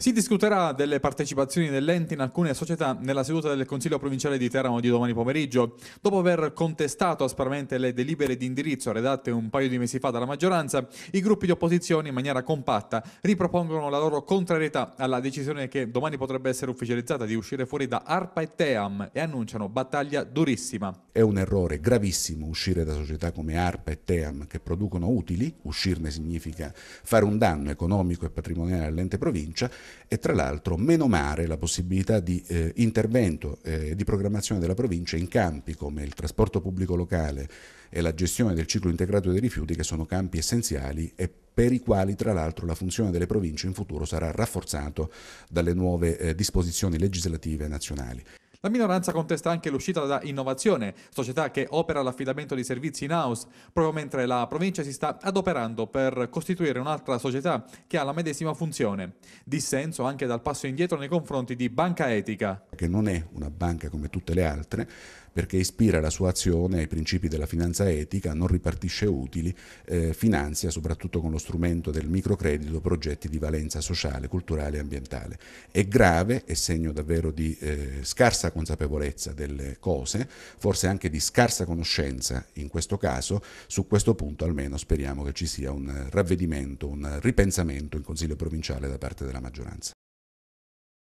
Si discuterà delle partecipazioni dell'ente in alcune società nella seduta del Consiglio provinciale di Teramo di domani pomeriggio. Dopo aver contestato aspramente le delibere di indirizzo redatte un paio di mesi fa dalla maggioranza, i gruppi di opposizione in maniera compatta ripropongono la loro contrarietà alla decisione che domani potrebbe essere ufficializzata di uscire fuori da ARPA e TEAM e annunciano battaglia durissima. È un errore gravissimo uscire da società come ARPA e TEAM che producono utili, uscirne significa fare un danno economico e patrimoniale all'ente provincia, e tra l'altro menomare la possibilità di eh, intervento e eh, di programmazione della provincia in campi come il trasporto pubblico locale e la gestione del ciclo integrato dei rifiuti che sono campi essenziali e per i quali tra l'altro la funzione delle province in futuro sarà rafforzata dalle nuove eh, disposizioni legislative nazionali. La minoranza contesta anche l'uscita da Innovazione, società che opera l'affidamento di servizi in house, proprio mentre la provincia si sta adoperando per costituire un'altra società che ha la medesima funzione. Dissenso anche dal passo indietro nei confronti di Banca Etica. Che non è una banca come tutte le altre, perché ispira la sua azione ai principi della finanza etica, non ripartisce utili, eh, finanzia soprattutto con lo strumento del microcredito progetti di valenza sociale, culturale e ambientale. È grave, è segno davvero di eh, scarsa consapevolezza delle cose, forse anche di scarsa conoscenza in questo caso, su questo punto almeno speriamo che ci sia un ravvedimento, un ripensamento in Consiglio provinciale da parte della maggioranza.